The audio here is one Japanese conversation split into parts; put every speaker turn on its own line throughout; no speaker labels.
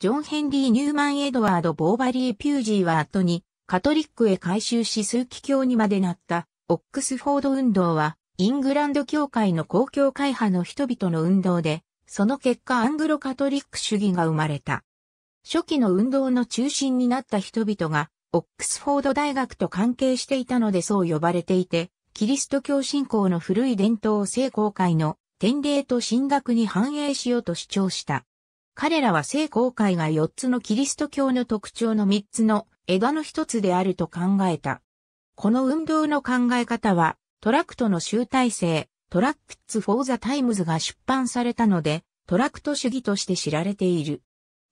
ジョン・ヘンリー・ニューマン・エドワード・ボーバリー・ピュージーは後に、カトリックへ改
修し数奇教にまでなった、オックスフォード運動は、イングランド教会の公共会派の人々の運動で、その結果アングロカトリック主義が生まれた。初期の運動の中心になった人々が、オックスフォード大学と関係していたのでそう呼ばれていて、キリスト教信仰の古い伝統を聖公会の典礼と神学に反映しようと主張した。彼らは聖公会が4つのキリスト教の特徴の3つの枝の1つであると考えた。この運動の考え方は、トラクトの集大成、トラックツ・フォー・ザ・タイムズが出版されたので、トラクト主義として知られている。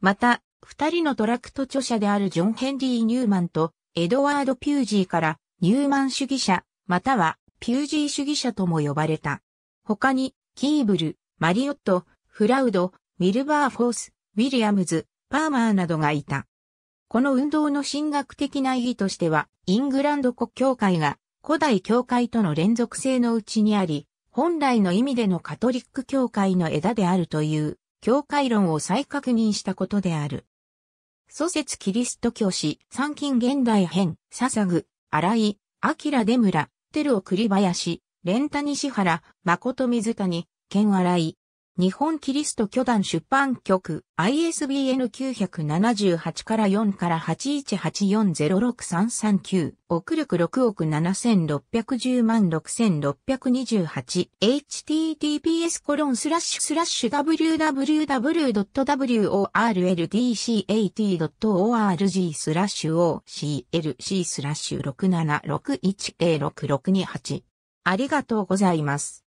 また、二人のトラクト著者であるジョン・ヘンリー・ニューマンとエドワード・ピュージーからニューマン主義者、またはピュージー主義者とも呼ばれた。他に、キーブル、マリオット、フラウド、ミルバーフォース、ウィリアムズ、パーマーなどがいた。この運動の神学的な意義としては、イングランド国教会が古代教会との連続性のうちにあり、本来の意味でのカトリック教会の枝であるという、教会論を再確認したことである。祖説キリスト教師、三勤。現代編、笹ぐ、荒井、デムラ、テルオ栗林、レンタニシ原、誠水谷、県荒井、日本キリスト巨団出版局 ISBN 978から4から818406339億力6億7610万 6628https コロンスラッシュスラッシュ www.worldcat.org スラッシュ OCLC スラッシュ
67610662 8ありがとうございます。